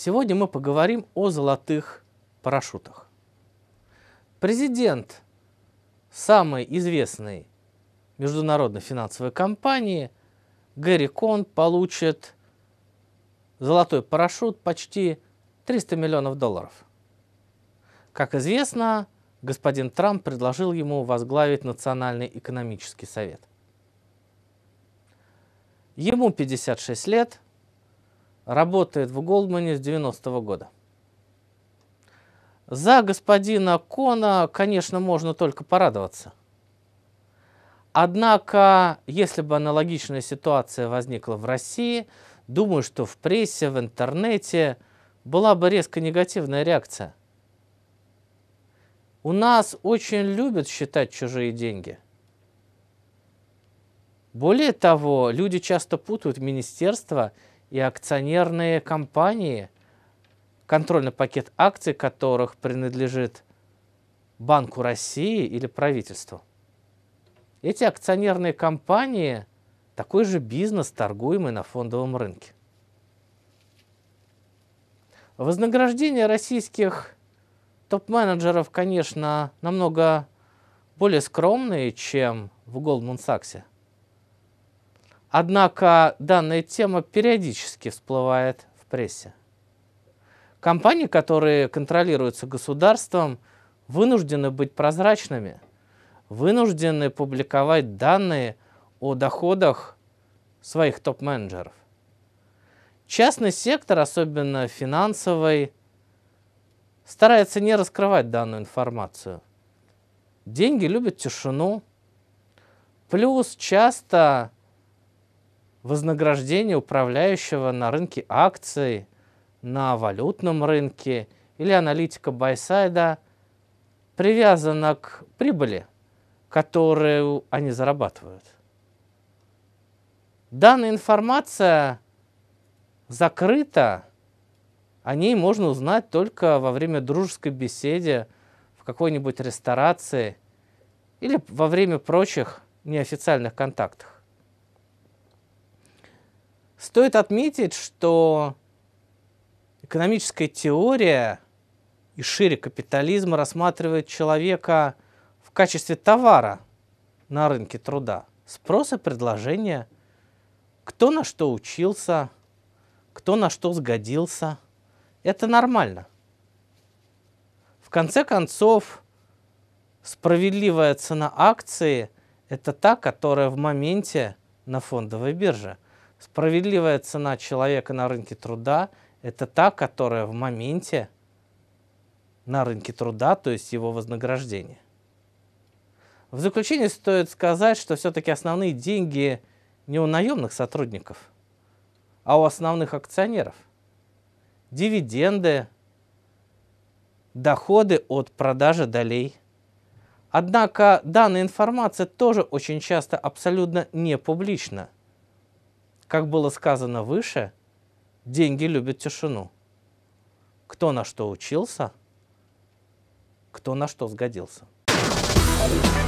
Сегодня мы поговорим о золотых парашютах. Президент самой известной международной финансовой компании Гэри Кон получит золотой парашют почти 300 миллионов долларов. Как известно, господин Трамп предложил ему возглавить Национальный экономический совет. Ему 56 лет – работает в Голдмане с 90-го года. За господина Кона, конечно, можно только порадоваться. Однако, если бы аналогичная ситуация возникла в России, думаю, что в прессе, в интернете была бы резко негативная реакция. У нас очень любят считать чужие деньги. Более того, люди часто путают министерство и акционерные компании, контрольный пакет акций которых принадлежит Банку России или правительству. Эти акционерные компании – такой же бизнес, торгуемый на фондовом рынке. Вознаграждение российских топ-менеджеров, конечно, намного более скромные, чем в Goldman Sachs. Однако данная тема периодически всплывает в прессе. Компании, которые контролируются государством, вынуждены быть прозрачными, вынуждены публиковать данные о доходах своих топ-менеджеров. Частный сектор, особенно финансовый, старается не раскрывать данную информацию. Деньги любят тишину. Плюс часто вознаграждение управляющего на рынке акций, на валютном рынке или аналитика байсайда привязано к прибыли, которую они зарабатывают. Данная информация закрыта, о ней можно узнать только во время дружеской беседы в какой-нибудь ресторации или во время прочих неофициальных контактах. Стоит отметить, что экономическая теория и шире капитализм рассматривает человека в качестве товара на рынке труда. Спрос и предложение, кто на что учился, кто на что сгодился, это нормально. В конце концов, справедливая цена акции – это та, которая в моменте на фондовой бирже – Справедливая цена человека на рынке труда – это та, которая в моменте на рынке труда, то есть его вознаграждение. В заключение стоит сказать, что все-таки основные деньги не у наемных сотрудников, а у основных акционеров. Дивиденды, доходы от продажи долей. Однако данная информация тоже очень часто абсолютно не публична – как было сказано выше, деньги любят тишину. Кто на что учился, кто на что сгодился. thank you